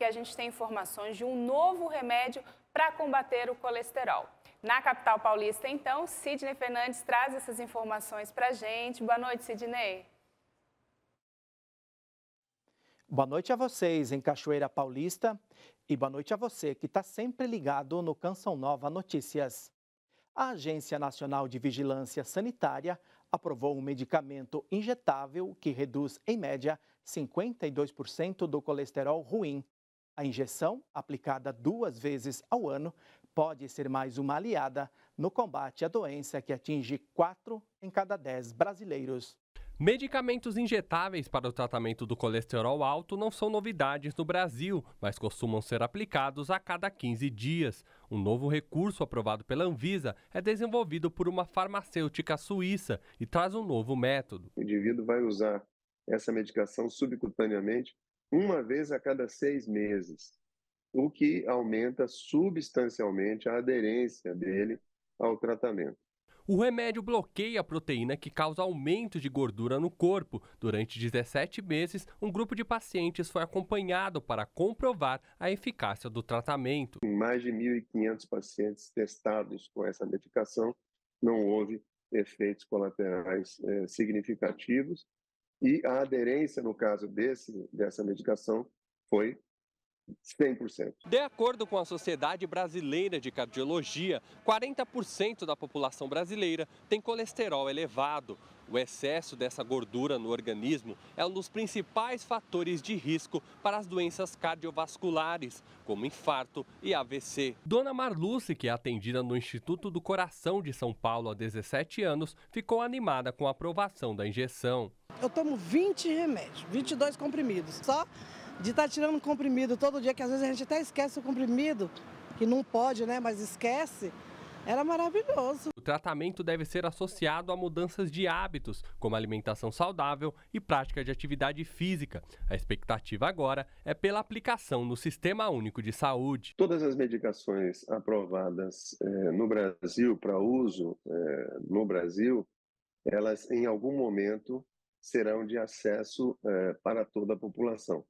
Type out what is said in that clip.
que a gente tem informações de um novo remédio para combater o colesterol. Na capital paulista, então, Sidney Fernandes traz essas informações para a gente. Boa noite, Sidney. Boa noite a vocês em Cachoeira Paulista e boa noite a você que está sempre ligado no Canção Nova Notícias. A Agência Nacional de Vigilância Sanitária aprovou um medicamento injetável que reduz, em média, 52% do colesterol ruim a injeção, aplicada duas vezes ao ano, pode ser mais uma aliada no combate à doença que atinge 4 em cada 10 brasileiros. Medicamentos injetáveis para o tratamento do colesterol alto não são novidades no Brasil, mas costumam ser aplicados a cada 15 dias. Um novo recurso aprovado pela Anvisa é desenvolvido por uma farmacêutica suíça e traz um novo método. O indivíduo vai usar essa medicação subcutaneamente uma vez a cada seis meses, o que aumenta substancialmente a aderência dele ao tratamento. O remédio bloqueia a proteína que causa aumento de gordura no corpo. Durante 17 meses, um grupo de pacientes foi acompanhado para comprovar a eficácia do tratamento. Em mais de 1.500 pacientes testados com essa medicação, não houve efeitos colaterais eh, significativos e a aderência, no caso desse, dessa medicação, foi 100%. De acordo com a Sociedade Brasileira de Cardiologia, 40% da população brasileira tem colesterol elevado. O excesso dessa gordura no organismo é um dos principais fatores de risco para as doenças cardiovasculares, como infarto e AVC. Dona Marluce, que é atendida no Instituto do Coração de São Paulo há 17 anos, ficou animada com a aprovação da injeção. Eu tomo 20 remédios, 22 comprimidos, só de estar tá tirando comprimido todo dia, que às vezes a gente até esquece o comprimido, que não pode, né? Mas esquece. Era maravilhoso. O tratamento deve ser associado a mudanças de hábitos, como alimentação saudável e prática de atividade física. A expectativa agora é pela aplicação no Sistema Único de Saúde. Todas as medicações aprovadas eh, no Brasil para uso eh, no Brasil, elas em algum momento serão de acesso eh, para toda a população.